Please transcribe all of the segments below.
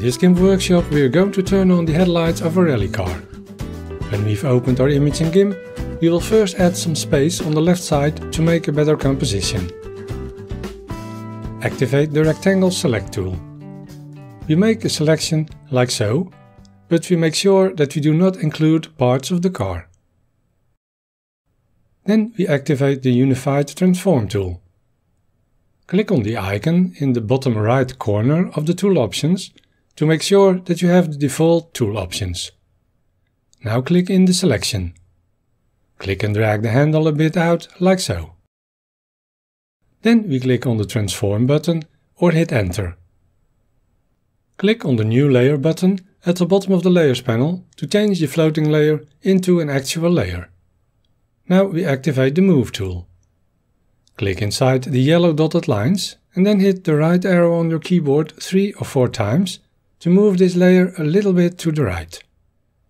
In this GIMP workshop we are going to turn on the headlights of a rally car. When we've opened our image in GIMP, we will first add some space on the left side to make a better composition. Activate the Rectangle Select tool. We make a selection like so, but we make sure that we do not include parts of the car. Then we activate the Unified Transform tool. Click on the icon in the bottom right corner of the tool options to make sure that you have the default tool options. Now click in the selection. Click and drag the handle a bit out, like so. Then we click on the transform button or hit enter. Click on the new layer button at the bottom of the layers panel to change the floating layer into an actual layer. Now we activate the move tool. Click inside the yellow dotted lines and then hit the right arrow on your keyboard three or four times to move this layer a little bit to the right.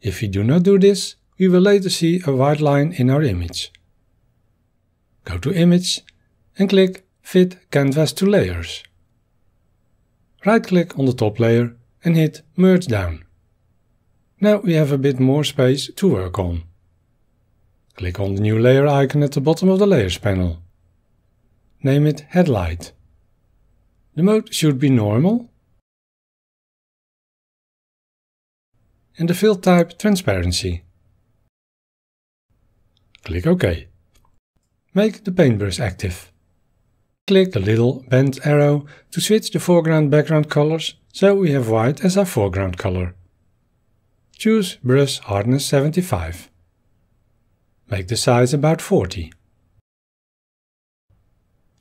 If we do not do this, we will later see a white line in our image. Go to Image and click Fit Canvas to Layers. Right-click on the top layer and hit Merge Down. Now we have a bit more space to work on. Click on the new layer icon at the bottom of the Layers panel. Name it Headlight. The mode should be normal and the fill type transparency. Click OK. Make the paintbrush active. Click the little bend arrow to switch the foreground background colors so we have white as our foreground color. Choose brush hardness 75. Make the size about 40.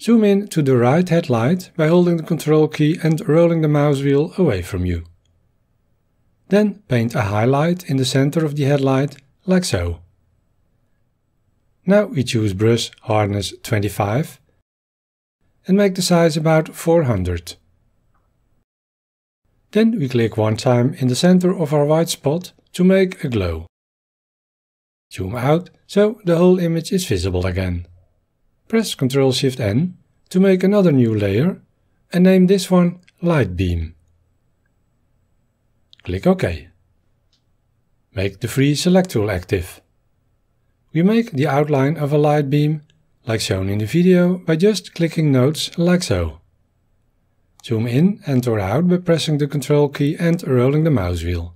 Zoom in to the right headlight by holding the control key and rolling the mouse wheel away from you. Then paint a highlight in the center of the headlight, like so. Now we choose brush hardness 25 and make the size about 400. Then we click one time in the center of our white spot to make a glow. Zoom out so the whole image is visible again. Press Ctrl Shift N to make another new layer and name this one Light Beam. Click OK. Make the free select tool active. We make the outline of a light beam, like shown in the video, by just clicking nodes like so. Zoom in and or out by pressing the control key and rolling the mouse wheel.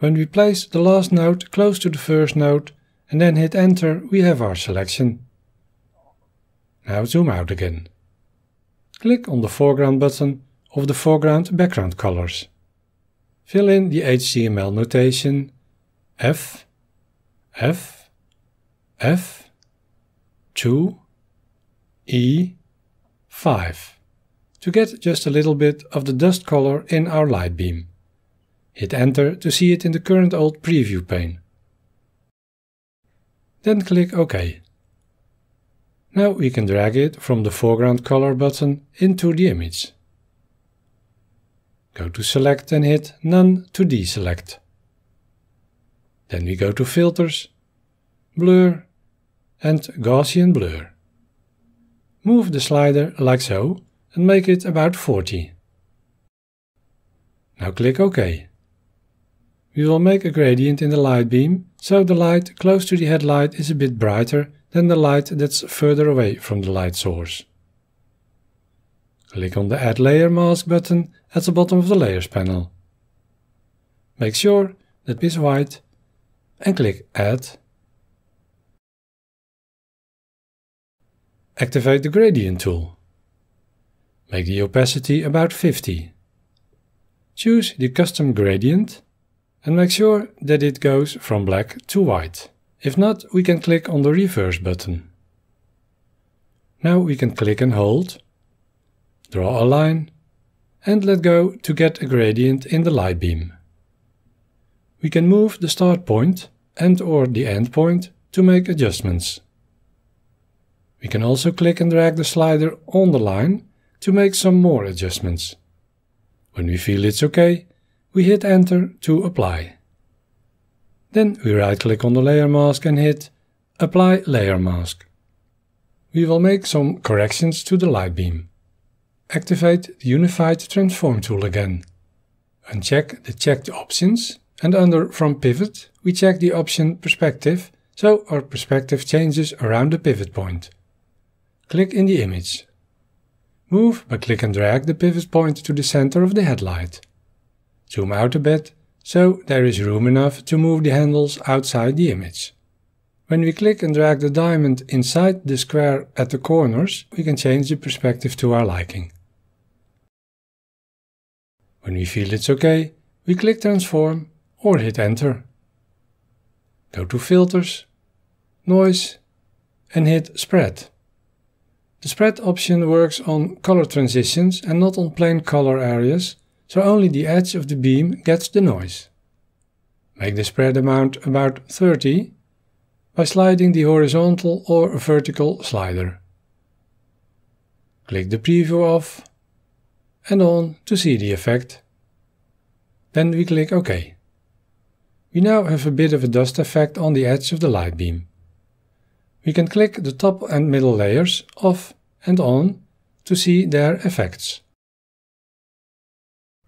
When we place the last node close to the first node and then hit enter, we have our selection. Now zoom out again. Click on the foreground button of the foreground background colors. Fill in the HTML notation f, f, f, 2, e, 5 to get just a little bit of the dust color in our light beam. Hit enter to see it in the current old preview pane. Then click OK. Now we can drag it from the foreground color button into the image. Go to select and hit none to deselect. Then we go to filters, blur and Gaussian blur. Move the slider like so and make it about 40. Now click OK. We will make a gradient in the light beam, so the light close to the headlight is a bit brighter than the light that's further away from the light source click on the Add Layer Mask button at the bottom of the Layers panel. Make sure that it is white and click Add. Activate the Gradient tool. Make the opacity about 50. Choose the custom gradient and make sure that it goes from black to white. If not, we can click on the reverse button. Now we can click and hold Draw a line and let go to get a gradient in the light beam. We can move the start point and or the end point to make adjustments. We can also click and drag the slider on the line to make some more adjustments. When we feel it's okay, we hit enter to apply. Then we right click on the layer mask and hit apply layer mask. We will make some corrections to the light beam activate the Unified Transform tool again. Uncheck the checked options and under From Pivot we check the option Perspective so our perspective changes around the pivot point. Click in the image. Move by click and drag the pivot point to the center of the headlight. Zoom out a bit so there is room enough to move the handles outside the image. When we click and drag the diamond inside the square at the corners, we can change the perspective to our liking. When we feel it's okay, we click Transform or hit Enter. Go to Filters, Noise and hit Spread. The Spread option works on color transitions and not on plain color areas, so only the edge of the beam gets the noise. Make the spread amount about 30 by sliding the horizontal or vertical slider. Click the preview off and on to see the effect. Then we click OK. We now have a bit of a dust effect on the edge of the light beam. We can click the top and middle layers off and on to see their effects.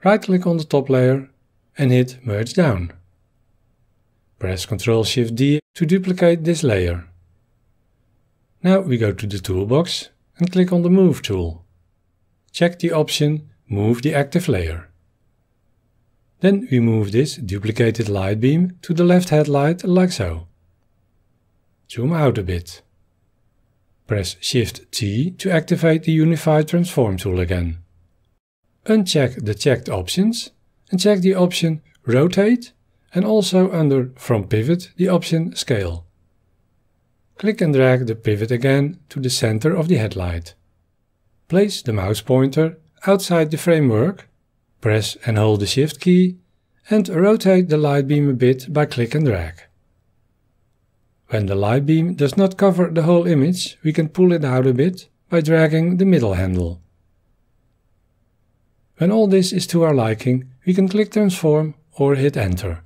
Right click on the top layer and hit merge down. Press Ctrl Shift D to duplicate this layer. Now we go to the toolbox and click on the Move tool check the option Move the active layer. Then we move this duplicated light beam to the left headlight like so. Zoom out a bit. Press Shift T to activate the Unified Transform tool again. Uncheck the checked options and check the option Rotate and also under From Pivot the option Scale. Click and drag the pivot again to the center of the headlight. Place the mouse pointer outside the framework, press and hold the Shift key, and rotate the light beam a bit by click and drag. When the light beam does not cover the whole image, we can pull it out a bit by dragging the middle handle. When all this is to our liking, we can click transform or hit enter.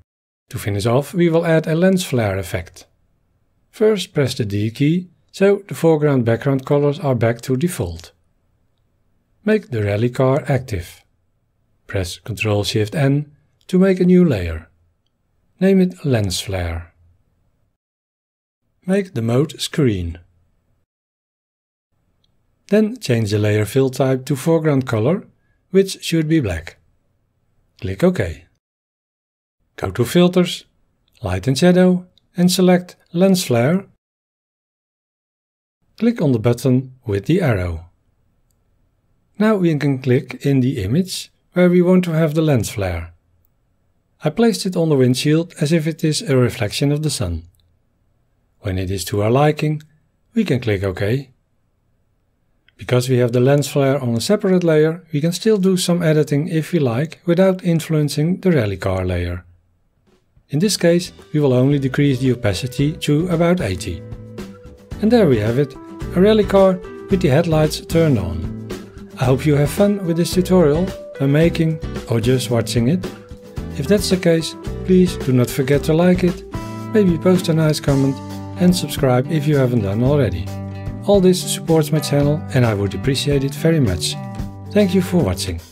To finish off, we will add a lens flare effect. First press the D key, so the foreground background colors are back to default make the rally car active. Press Ctrl Shift N to make a new layer. Name it Lens Flare. Make the mode Screen. Then change the layer fill type to foreground color, which should be black. Click OK. Go to Filters, Light and Shadow and select Lens Flare. Click on the button with the arrow. Now we can click in the image where we want to have the lens flare. I placed it on the windshield as if it is a reflection of the sun. When it is to our liking, we can click OK. Because we have the lens flare on a separate layer, we can still do some editing if we like without influencing the rally car layer. In this case, we will only decrease the opacity to about 80. And there we have it, a rally car with the headlights turned on. I hope you have fun with this tutorial by making or just watching it. If that's the case, please do not forget to like it, maybe post a nice comment and subscribe if you haven't done already. All this supports my channel and I would appreciate it very much. Thank you for watching.